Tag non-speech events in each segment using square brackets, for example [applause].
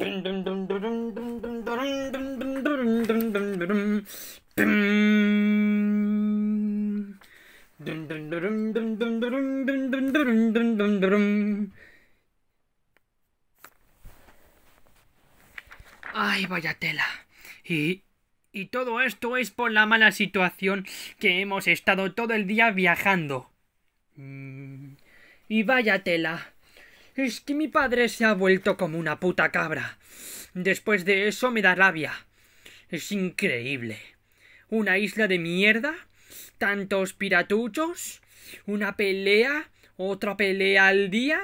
Ay, vaya tela. Y, y todo esto es por la mala situación que hemos estado todo el día viajando. Mm, y vaya tela. Es que mi padre se ha vuelto como una puta cabra. Después de eso me da rabia. Es increíble. Una isla de mierda, tantos piratuchos, una pelea, otra pelea al día,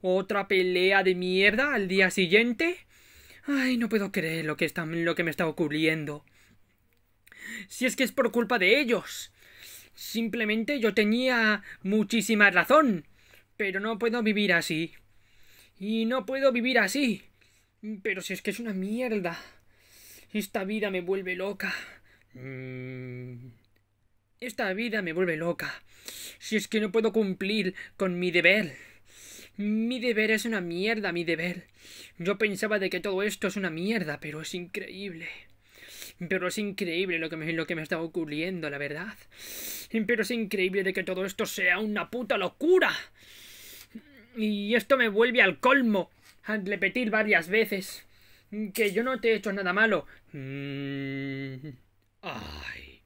otra pelea de mierda al día siguiente. Ay, no puedo creer lo que, lo que me está ocurriendo. Si es que es por culpa de ellos. Simplemente yo tenía muchísima razón. Pero no puedo vivir así. Y no puedo vivir así. Pero si es que es una mierda. Esta vida me vuelve loca. Mm. Esta vida me vuelve loca. Si es que no puedo cumplir con mi deber. Mi deber es una mierda, mi deber. Yo pensaba de que todo esto es una mierda, pero es increíble. Pero es increíble lo que me, lo que me está ocurriendo, la verdad. Pero es increíble de que todo esto sea una puta locura. Y esto me vuelve al colmo. Al repetir varias veces. Que yo no te he hecho nada malo. Mm, ay.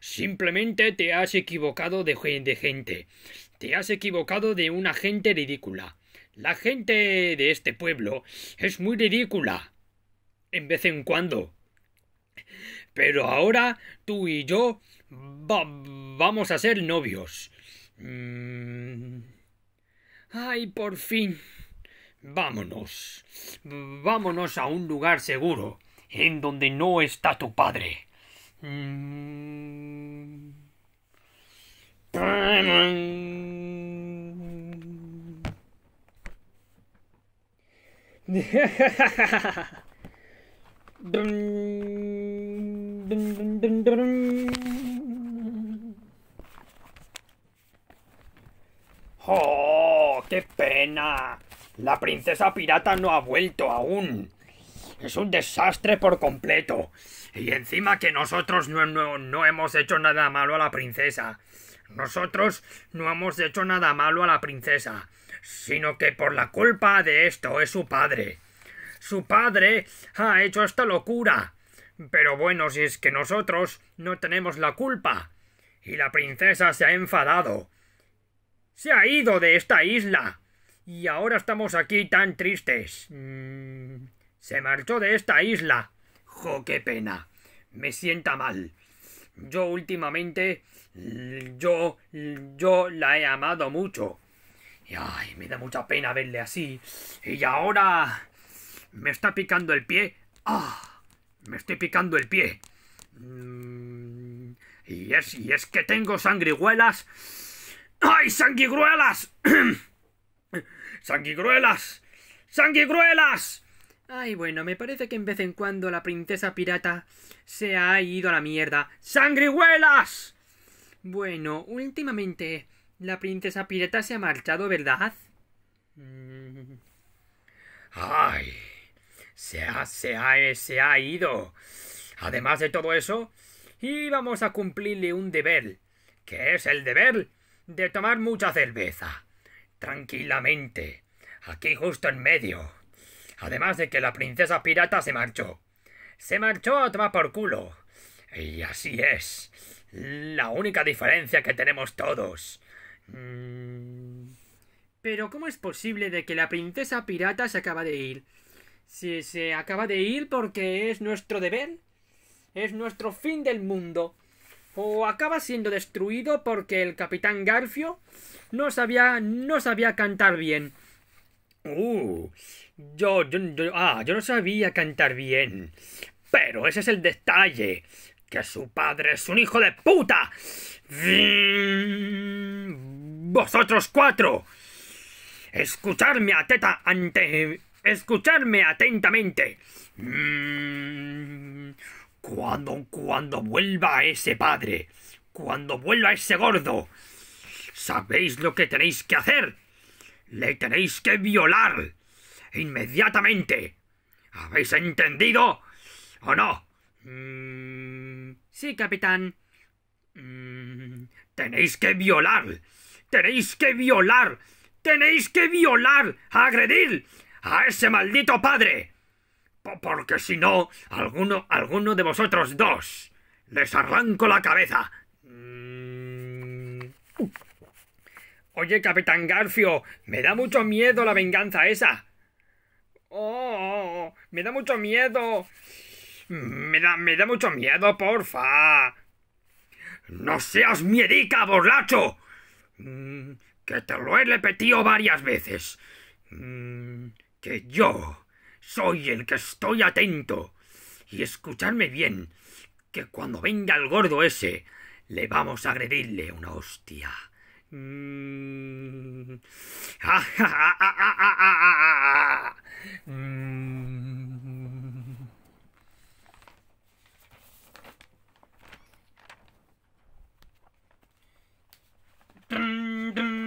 Simplemente te has equivocado de, gente. Te has equivocado de una gente ridícula. La gente de este pueblo es muy ridícula. En vez en cuando. Pero ahora tú y yo vamos a ser novios. Mm, ¡Ay, por fin! Vámonos. Vámonos a un lugar seguro, en donde no está tu padre. Mm. [laughs] ¡Qué pena! La princesa pirata no ha vuelto aún. Es un desastre por completo. Y encima que nosotros no, hemos hecho nada malo a la princesa. Nosotros no hemos hecho nada malo a la princesa, sino que por la culpa de esto es su padre. Su padre ha hecho esta locura. Pero bueno, si es que nosotros no tenemos la culpa. Y la princesa se ha enfadado se ha ido de esta isla. Y ahora estamos aquí tan tristes. Mm, se marchó de esta isla. ¡Jo, qué pena! Me sienta mal. Yo últimamente... Yo... Yo la he amado mucho. Y ay, me da mucha pena verle así. Y ahora... Me está picando el pie. ¡Ah! Me estoy picando el pie. Mm, y, es, es que tengo sangrihuelas... ¡Ay, sanguigruelas! [clears throat] ¡Sanguigruelas! ¡Sanguigruelas! Ay, bueno, me parece que en vez en cuando la princesa pirata se ha ido a la mierda. ¡Sanguigruelas! Bueno, últimamente la princesa pirata se ha marchado, ¿verdad? ¡Ay! Se ha, se ha, se ha ido. Además de todo eso, íbamos a cumplirle un deber. ¿Qué es el deber? de tomar mucha cerveza. Tranquilamente. Aquí justo en medio. Además de que la princesa pirata se marchó. Se marchó a tomar por culo. Y así es. La única diferencia que tenemos todos. Mm. Pero ¿cómo es posible de que la princesa pirata se acaba de ir? Si se acaba de ir porque es nuestro deber. Es nuestro fin del mundo o acaba siendo destruido porque el capitán Garfio no sabía, no sabía cantar bien. Uh, yo, yo, ah, yo no sabía cantar bien. Pero ese es el detalle, que su padre es un hijo de puta. Vosotros cuatro, escucharme atenta escucharme atentamente. Mm, cuando, cuando vuelva ese padre, cuando vuelva ese gordo, ¿sabéis lo que tenéis que hacer? Le tenéis que violar. Inmediatamente. ¿Habéis entendido? ¿O no? Mm. sí, capitán. Mm. tenéis que violar. Tenéis que violar. Tenéis que violar. Agredir a ese maldito padre porque si no, alguno, alguno de vosotros dos, les arranco la cabeza. Mm. Oye, Capitán Garfio, me da mucho miedo la venganza esa. Oh, me da mucho miedo. Me da, mucho miedo, porfa. No seas miedica, borracho. Mm, que te lo he repetido varias veces. Mm, que yo soy el que estoy atento. Y escuchadme bien, que cuando venga el gordo ese, le vamos a agredirle una hostia. Mm. [laughs] Mm.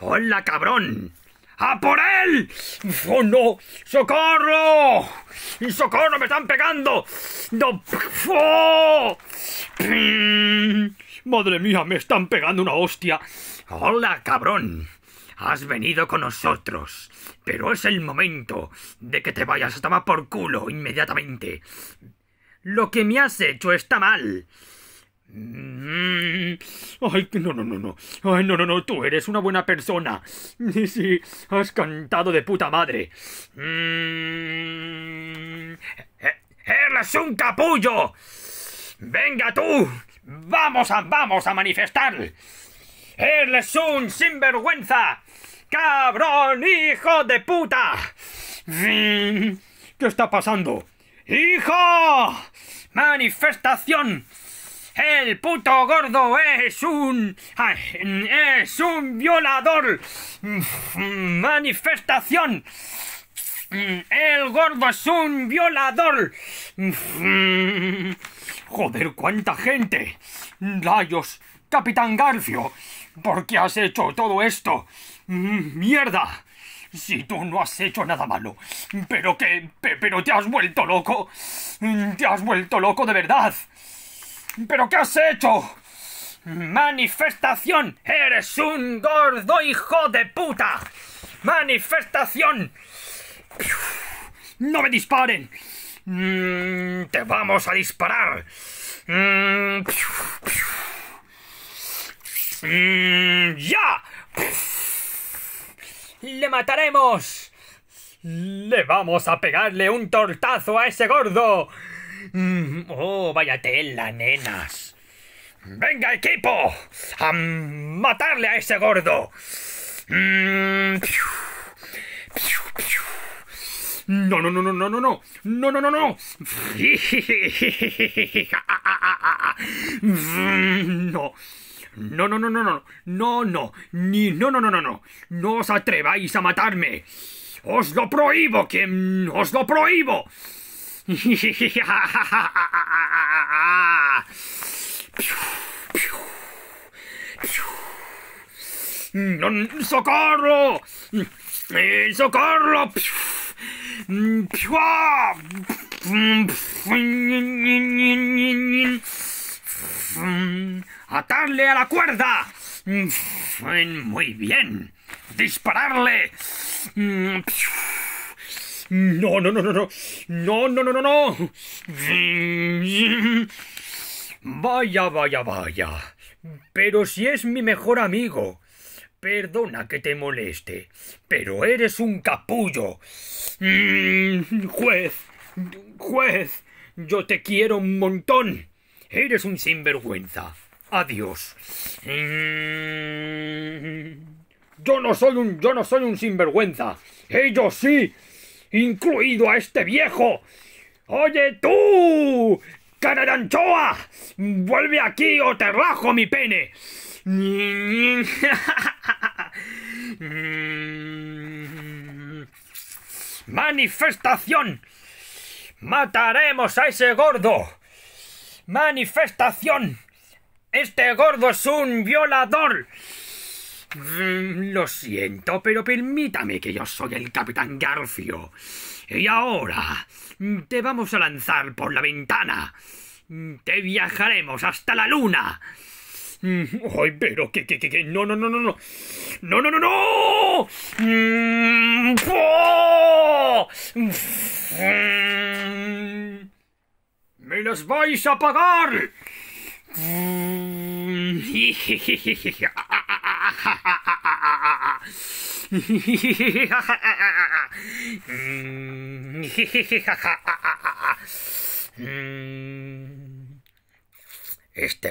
¡Hola, cabrón! ¡A por él! ¡Oh, no! ¡Socorro! ¡Socorro! ¡Me están pegando! ¡No! ¡Oh! ¡Madre mía! ¡Me están pegando una hostia! ¡Hola, cabrón! Has venido con nosotros, pero es el momento de que te vayas a tomar por culo inmediatamente. Lo que me has hecho está mal. Mm. Ay, no, no, no, no. Ay, no, no, no, tú eres una buena persona. Sí, [laughs] sí, has cantado de puta madre. Mm. E, e, ¡Eres un capullo! ¡Venga tú! ¡Vamos a, vamos a manifestar! ¡Eres un sinvergüenza! ¡Cabrón, hijo de puta! Mm. ¿Qué está pasando? ¡Hijo! ¡Manifestación! El puto gordo es un... Es un violador. Manifestación. El gordo es un violador. Joder, cuánta gente. Layos, Capitán Garfio. ¿Por qué has hecho todo esto? Mierda si tú no has hecho nada malo. Pero que... pero te has vuelto loco. Te has vuelto loco de verdad. ¿Pero qué has hecho? ¡Manifestación! ¡Eres un gordo hijo de puta! ¡Manifestación! ¡No me disparen! Mm, ¡Te vamos a disparar! Mm, ¡Ya! le mataremos. Le vamos a pegarle un tortazo a ese gordo. Mm, oh, vaya tela, nenas. Venga, equipo, a matarle a ese gordo. Mm, no, no, no, no, no, no, no, no, no, no, no. [laughs] No. Mm. No, no, no, no, no, no, no, ni, no, no, no, no, no, no os atreváis a matarme. Os lo prohíbo, que os lo prohíbo. ¡Socorro! Eh, ¡Socorro! ¡Socorro! ¡Atarle a la cuerda! Muy bien. ¡Dispararle! No, no, no, no, no. No, no, no, no, no. Vaya, vaya, vaya. Pero si es mi mejor amigo. Perdona que te moleste, pero eres un capullo. juez, juez, yo te quiero un montón. Eres un sinvergüenza. Adiós. Mm, yo no soy un. yo no soy un sinvergüenza. Ellos sí. Incluido a este viejo. Oye tú. anchoa! ¡Vuelve aquí o te rajo mi pene! [laughs] ¡Manifestación! ¡Mataremos a ese gordo! ¡Manifestación! Este gordo es un violador. Mm, lo siento, pero permítame que yo soy el capitán Garfio. Y ahora te vamos a lanzar por la ventana. Te viajaremos hasta la luna. Mm, ¡Ay, pero que, que, que, no, no, no, no! ¡No, no, no, no! Mm, ¡oh! ¡Me los vais a pagar! Este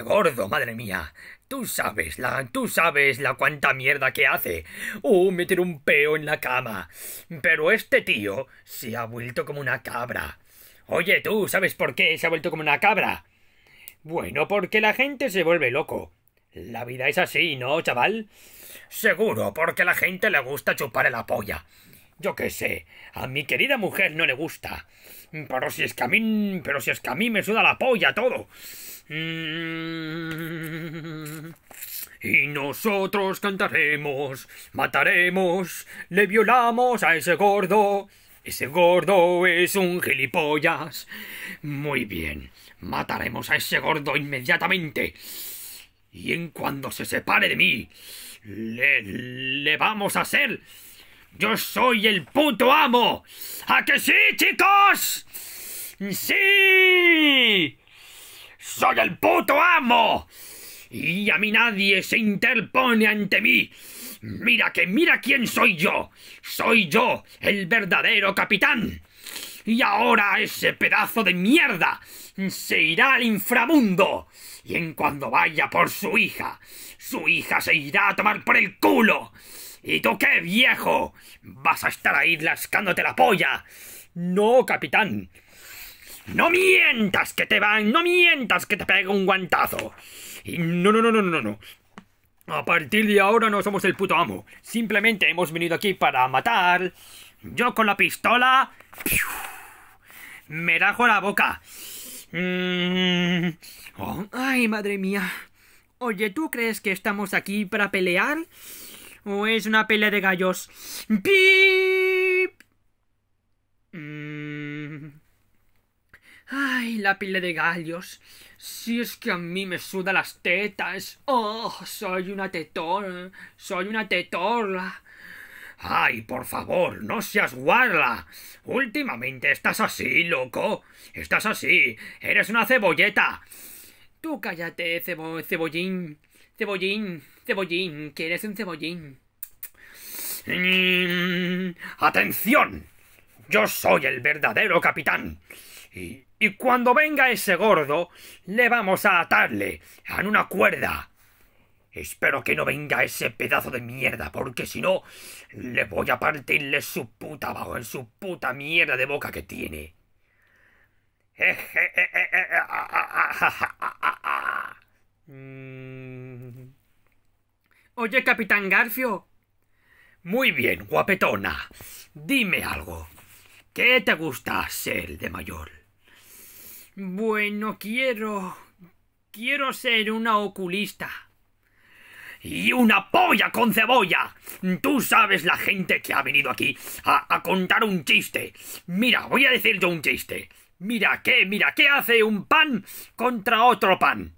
gordo, madre mía. Tú sabes la, tú sabes la cuánta mierda que hace. Uh, meter un peo en la cama. Pero este tío se ha vuelto como una cabra. Oye, tú, ¿sabes por qué se ha vuelto como una cabra? Bueno, porque la gente se vuelve loco. La vida es así, ¿no, chaval? Seguro, porque la gente le gusta chupar la polla. Yo qué sé, a mi querida mujer no le gusta. Pero si es que a mí, pero si es que a mí me suda la polla todo. Mm. Y nosotros cantaremos, mataremos, le violamos a ese gordo. Ese gordo es un gilipollas. Muy bien. Mataremos a ese gordo inmediatamente. Y en cuando se separe de mí, le, le vamos a hacer. Yo soy el puto amo. ¿A que sí, chicos? ¡Sí! ¡Soy el puto amo! Y a mí nadie se interpone ante mí. Mira que mira quién soy yo. Soy yo, el verdadero capitán. Y ahora ese pedazo de mierda se irá al inframundo. Y en cuando vaya por su hija, su hija se irá a tomar por el culo. ¿Y tú qué, viejo? ¿Vas a estar ahí lascándote la polla? No, capitán. No mientas que te van, no mientas que te pegue un guantazo. Y no, no, no, no, no, no. A partir de ahora no somos el puto amo. Simplemente hemos venido aquí para matar. Yo con la pistola... Me rajo la boca. Mm. ay, madre mía. Oye, ¿tú crees que estamos aquí para pelear? ¿O es una pelea de gallos? ¡Pip! Mm. Ay, la pelea de gallos. Si es que a mí me suda las tetas. Oh, soy una tetor. Soy una tetorla. ¡Ay, por favor, no seas guarla! Últimamente estás así, loco. Estás así. Eres una cebolleta. Tú cállate, cebollín. Cebollín, cebollín, que eres un cebollín. Mm, ¡Atención! Yo soy el verdadero capitán. Y, y cuando venga ese gordo, le vamos a atarle a una cuerda. Espero que no venga ese pedazo de mierda, porque si no, le voy a partirle su puta bajo en su puta mierda de boca que tiene. Oye, Capitán Garfio. Muy bien, guapetona. Dime algo. ¿Qué te gusta ser de mayor? Bueno, quiero... Quiero ser una oculista y una polla con cebolla. Tú sabes la gente que ha venido aquí a, contar un chiste. Mira, voy a decir yo un chiste. Mira qué, mira qué hace un pan contra otro pan.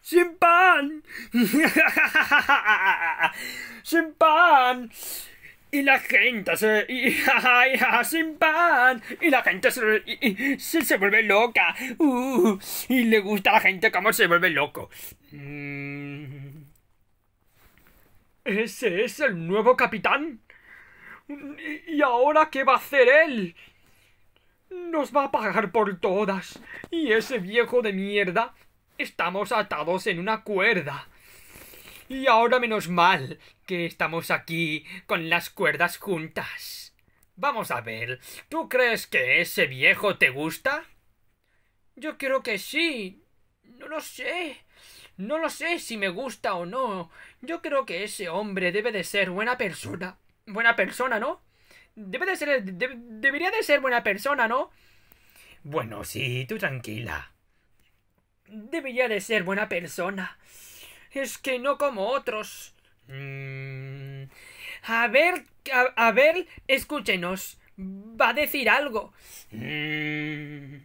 Sin pan. [laughs] Sin pan. Y la gente se... Ah, sin pan. Y la gente se, se, vuelve loca. Uh, y le gusta a la gente cómo se vuelve loco. Mm. ¿Ese es el nuevo capitán? ¿Y ahora qué va a hacer él? Nos va a pagar por todas. Y ese viejo de mierda. Estamos atados en una cuerda. Y ahora menos mal que estamos aquí con las cuerdas juntas. Vamos a ver, ¿tú crees que ese viejo te gusta? Yo creo que sí. No lo sé. No lo sé si me gusta o no. Yo creo que ese hombre debe de ser buena persona. Buena persona, ¿no? Debe de ser... debería de ser buena persona, ¿no? Bueno, sí, tú tranquila. Debería de ser buena persona. Es que no como otros. Mm, a ver, a, ver, escúchenos. Va a decir algo. Mm,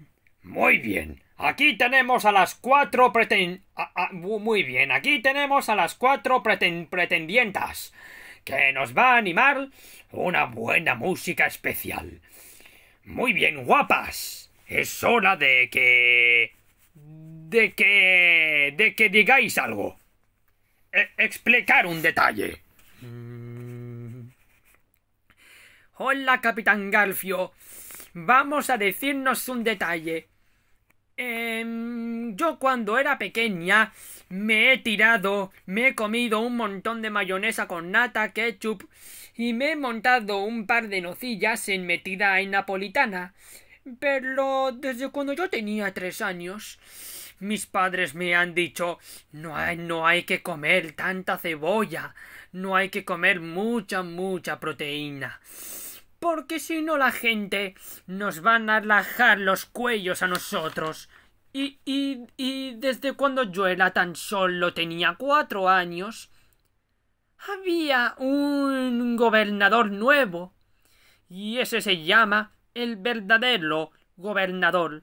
muy bien. Aquí tenemos a las cuatro preten... muy bien, aquí tenemos a las cuatro pretendientas que nos va a animar una buena música especial. Muy bien, guapas. Es hora de que... de que... de que digáis algo. E, explicar un detalle. Mm. Hola, capitán Garfio. Vamos a decirnos un detalle. Em, yo cuando era pequeña me he tirado, me he comido un montón de mayonesa con nata, ketchup y me he montado un par de nocillas en metida en napolitana. Pero desde cuando yo tenía tres años, mis padres me han dicho no hay que comer tanta cebolla, no hay que comer mucha, mucha proteína porque si no la gente nos van a relajar los cuellos a nosotros. Y, y, y desde cuando yo era tan solo tenía cuatro años, había un gobernador nuevo. Y ese se llama el verdadero gobernador.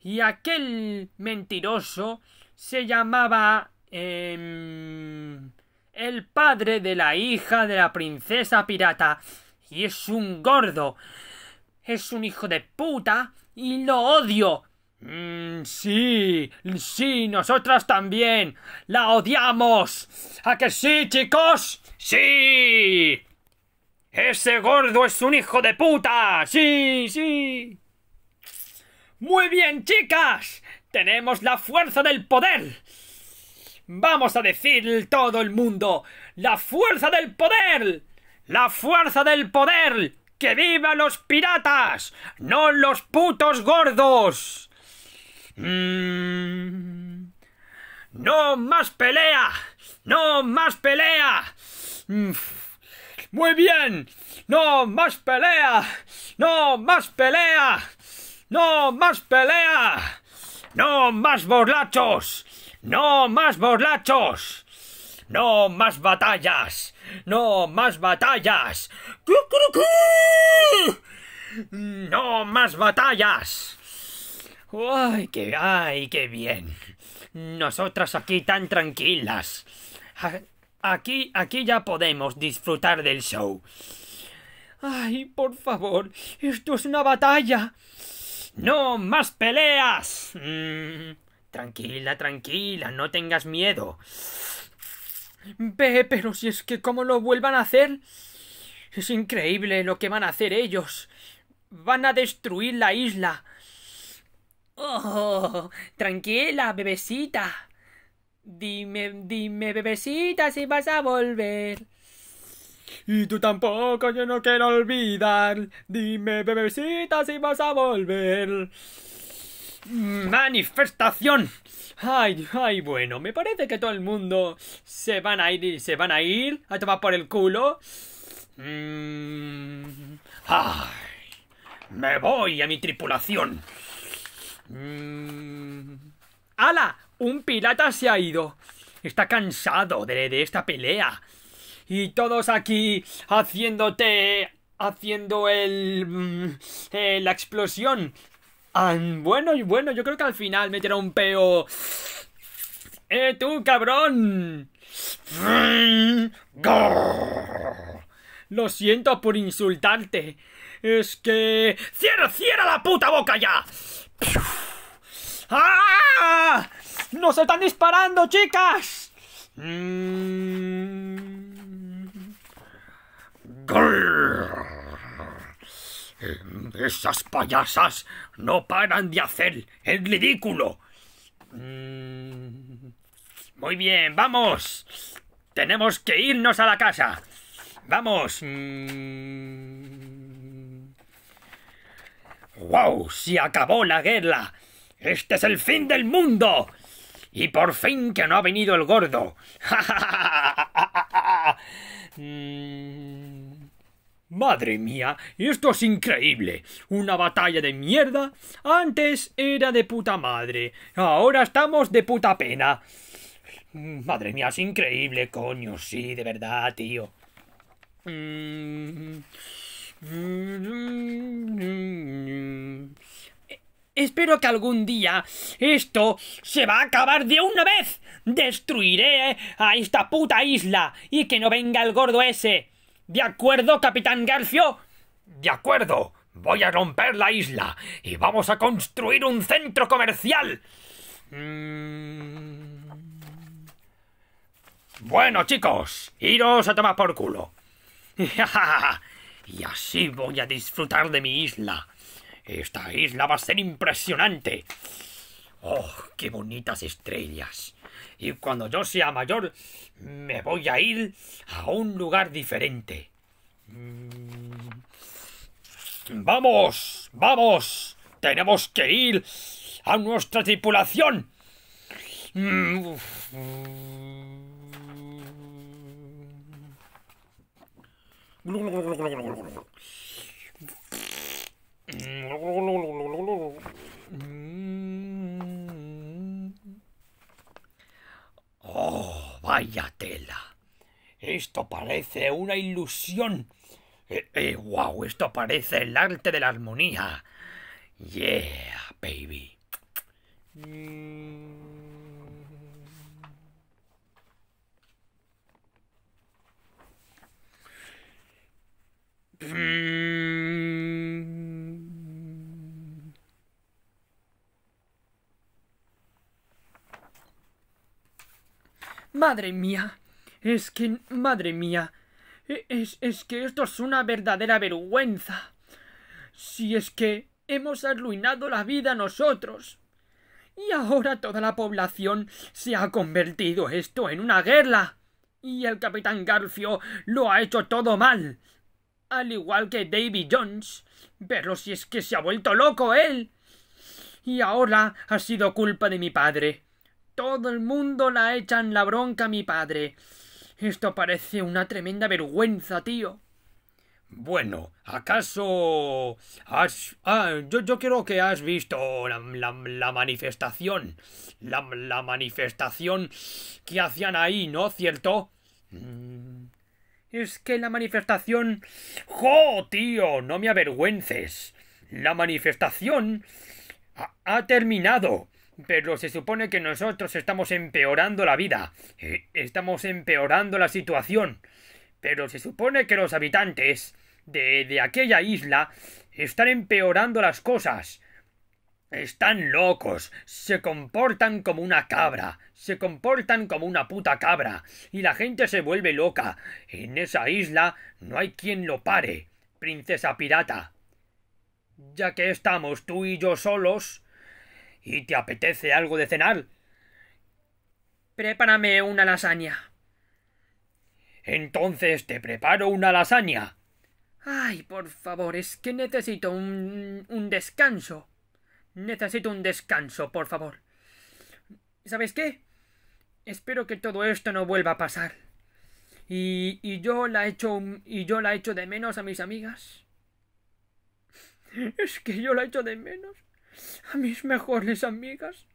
Y aquel mentiroso se llamaba... Em, el padre de la hija de la princesa pirata y es un gordo. Es un hijo de puta y lo odio. Mm, sí, sí, nosotras también. La odiamos. ¿A que sí, chicos? Sí. Ese gordo es un hijo de puta. Sí, sí. Muy bien, chicas. Tenemos la fuerza del poder. Vamos a decir todo el mundo. La fuerza del poder la fuerza del poder. ¡Que viva los piratas! ¡No los putos gordos! Mm. ¡No más pelea! ¡No más pelea! Mm. ¡Muy bien! ¡No más pelea! ¡No más pelea! ¡No más pelea! ¡No más borrachos! ¡No más borrachos! ¡No más batallas! No más batallas. No más batallas. ¡Ay, qué, ay, qué bien! Nosotras aquí tan tranquilas. Aquí, aquí ya podemos disfrutar del show. ¡Ay, por favor! ¡Esto es una batalla! ¡No más peleas! Mm, tranquila, tranquila, no tengas miedo. Ve, pero si es que como lo vuelvan a hacer... Es increíble lo que van a hacer ellos. Van a destruir la isla. Oh, tranquila, bebecita. Dime, dime, bebecita, si vas a volver. Y tú tampoco, yo no quiero olvidar. Dime, bebecita, si vas a volver manifestación. Ay, ay, bueno, me parece que todo el mundo se van a ir, se van a ir a tomar por el culo. Mm, ay, me voy a mi tripulación. ¡Hala! Mm, un pirata se ha ido. Está cansado de, de esta pelea. Y todos aquí haciéndote haciendo el, mm, eh, la explosión bueno, y bueno, yo creo que al final me tiró un peo. ¡Eh, tú, cabrón! Lo siento por insultarte. Es que... ¡Cierra, cierra la puta boca ya! ¡Ah! ¡Nos están disparando, chicas! Mm. Esas payasas no paran de hacer el ridículo. Mm, muy bien, vamos. Tenemos que irnos a la casa. Vamos. ¡Wow! Mm. ¡Se acabó la guerra! ¡Este es el fin del mundo! Y por fin que no ha venido el gordo. ¡Ja, [laughs] mm. Madre mía, esto es increíble. Una batalla de mierda. Antes era de puta madre. Ahora estamos de puta pena. Madre mía, es increíble, coño. Sí, de verdad, tío. Espero que algún día esto se va a acabar de una vez. Destruiré a esta puta isla y que no venga el gordo ese. ¿De acuerdo, capitán Garfio? De acuerdo. Voy a romper la isla y vamos a construir un centro comercial. Mm. Bueno, chicos, iros a tomar por culo. [laughs] y así voy a disfrutar de mi isla. Esta isla va a ser impresionante. ¡Oh, qué bonitas estrellas! y cuando yo sea mayor me voy a ir a un lugar diferente. Mm. Vamos, vamos, tenemos que ir a nuestra tripulación. Mm. Mm. Vaya tela. Esto parece una ilusión. Eh, wow, eh, esto parece el arte de la armonía. Yeah, baby. Mm. Madre mía. Es que. Madre mía. E, es, es que esto es una verdadera vergüenza. Si es que hemos arruinado la vida nosotros. Y ahora toda la población se ha convertido esto en una guerra. Y el capitán Garfio lo ha hecho todo mal. Al igual que Davy Jones. Pero si es que se ha vuelto loco él. Y ahora ha sido culpa de mi padre todo el mundo la echan la bronca a mi padre. Esto parece una tremenda vergüenza, tío. Bueno, ¿acaso has... Ah, yo, yo creo que has visto la, manifestación. La, manifestación que hacían ahí, ¿no? ¿Cierto? Mm. Es que la manifestación... ¡Jo, tío! No me avergüences. La manifestación ha terminado. Pero se supone que nosotros estamos empeorando la vida. Eh, estamos empeorando la situación. Pero se supone que los habitantes de, de aquella isla están empeorando las cosas. Están locos, se comportan como una cabra, se comportan como una puta cabra, y la gente se vuelve loca. En esa isla no hay quien lo pare, princesa pirata. Ya que estamos tú y yo solos, ¿Y te apetece algo de cenar? Prepárame una lasaña. Entonces te preparo una lasaña. Ay, por favor, es que necesito un, descanso. Necesito un descanso, por favor. ¿Sabes qué? Espero que todo esto no vuelva a pasar. Y, y yo la echo y yo la echo de menos a mis amigas. [laughs] Es que yo la echo de menos a mis mejores amigas.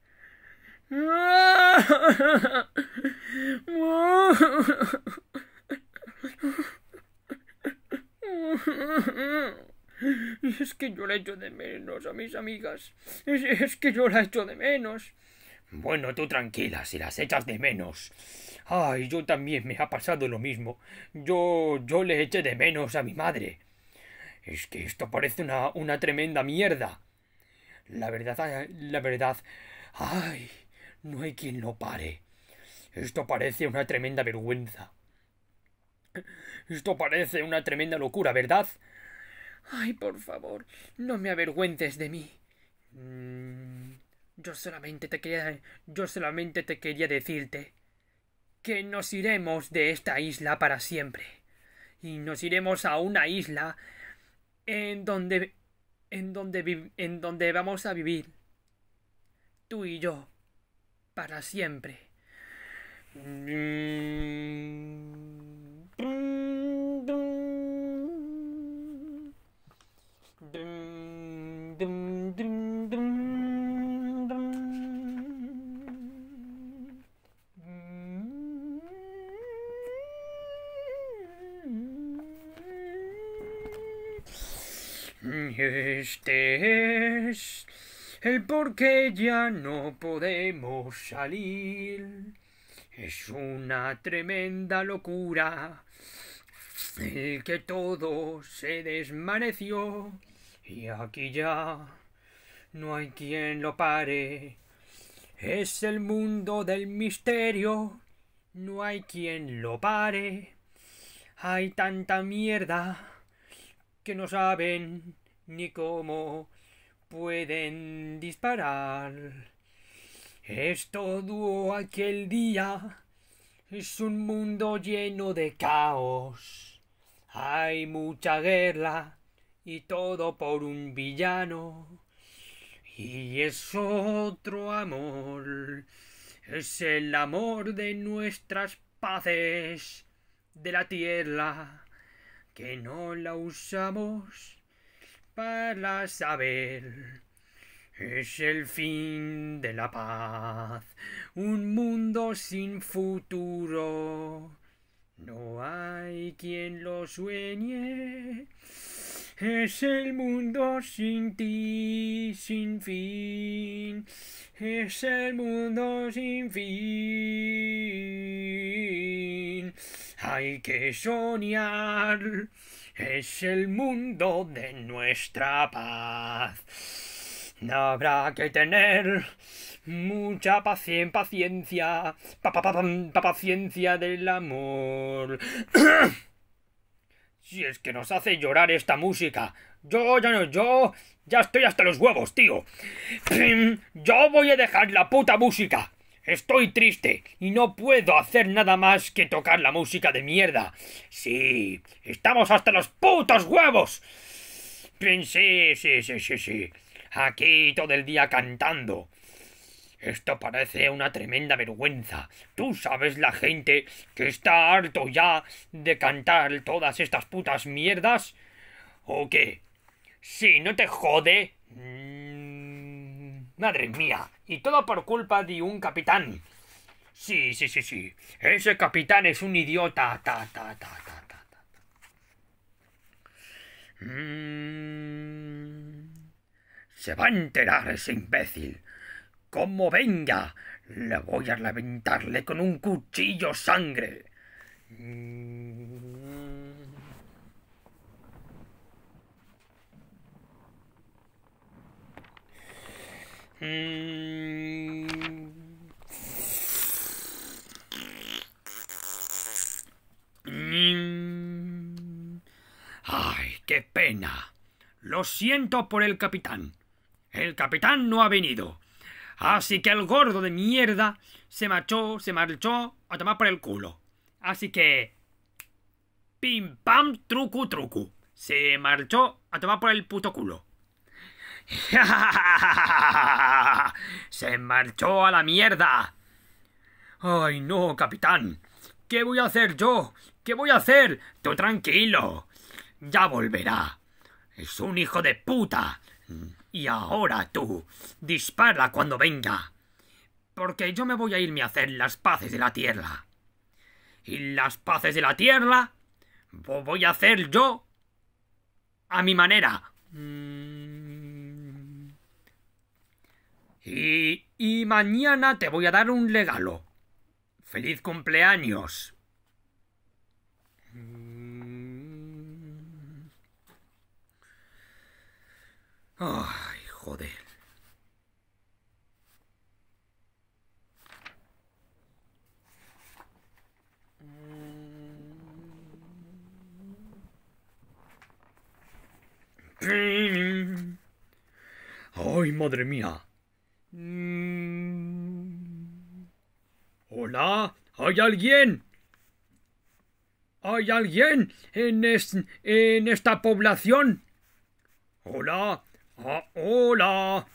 Es que yo la echo de menos a mis amigas. Es, que yo la echo de menos. Bueno, tú tranquila, si las echas de menos. Ay, yo también me ha pasado lo mismo. Yo. yo le eché de menos a mi madre. Es que esto parece una, una tremenda mierda. La verdad, la verdad. ¡Ay! No hay quien lo pare. Esto parece una tremenda vergüenza. Esto parece una tremenda locura, ¿verdad? Ay, por favor, no me avergüences de mí. Mm, yo solamente te quería. Yo solamente te quería decirte que nos iremos de esta isla para siempre. Y nos iremos a una isla en donde en donde, en donde vamos a vivir, tú y yo, para siempre. Mm. Este es el por qué ya no podemos salir. Es una tremenda locura el que todo se desmaneció, y aquí ya no hay quien lo pare. Es el mundo del misterio, no hay quien lo pare. Hay tanta mierda que no saben ni cómo pueden disparar. Es todo aquel día, es un mundo lleno de caos. Hay mucha guerra y todo por un villano. Y es otro amor, es el amor de nuestras paces, de la tierra, que no la usamos para saber. Es el fin de la paz, un mundo sin futuro. No hay quien lo sueñe. Es el mundo sin ti, sin fin. Es el mundo sin fin. Hay que soñar, es el mundo de nuestra paz. No Habrá que tener mucha paciencia, paciencia, paciencia del amor. [coughs] si es que nos hace llorar esta música. Yo ya no, yo ya estoy hasta los huevos, tío. [coughs] Yo voy a dejar la puta música. Estoy triste y no puedo hacer nada más que tocar la música de mierda. Sí, estamos hasta los putos huevos. Sí, sí, sí, sí, sí. Aquí todo el día cantando. Esto parece una tremenda vergüenza. Tú sabes la gente que está harto ya de cantar todas estas putas mierdas. ¿O qué? Si no te jode... Madre mía, y todo por culpa de un capitán. Sí, sí, sí, sí. Ese capitán es un idiota. Ta, mm. Se va a enterar ese imbécil. Como venga, le voy a reventarle con un cuchillo sangre. Mm. Mm. ¡Ay, qué pena! Lo siento por el capitán. El capitán no ha venido. Así que el gordo de mierda se marchó, se marchó a tomar por el culo. Así que... Pim pam, truco truco. Se marchó a tomar por el puto culo. [laughs] Se marchó a la mierda. Ay, no, capitán. ¿Qué voy a hacer yo? ¿Qué voy a hacer? Tú tranquilo. Ya volverá. Es un hijo de puta. Y ahora tú, dispara cuando venga. Porque yo me voy a irme a hacer las paces de la tierra. Y las paces de la tierra voy a hacer yo a mi manera. Mm. Y, mañana te voy a dar un regalo. ¡Feliz cumpleaños! Mm. Ay, joder. Mm. Ay, madre mía. Mm. Hola, ¿hay alguien? ¿Hay alguien en, en esta población? Hola, ah, hola,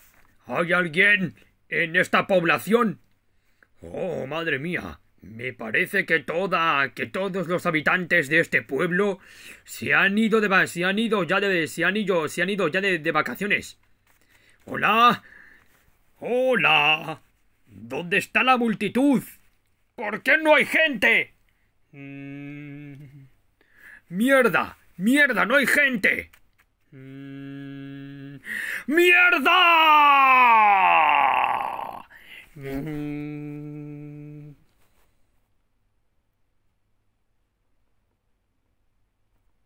¿hay alguien en esta población? Oh, madre mía, me parece que toda, que todos los habitantes de este pueblo se han ido de, se han ido ya de, se han ido, se han ido ya de vacaciones. Hola, Hola. ¿Dónde está la multitud? ¿Por qué no hay gente? Mm. Mierda, mierda, no hay gente. Mm. Mierda. Mm.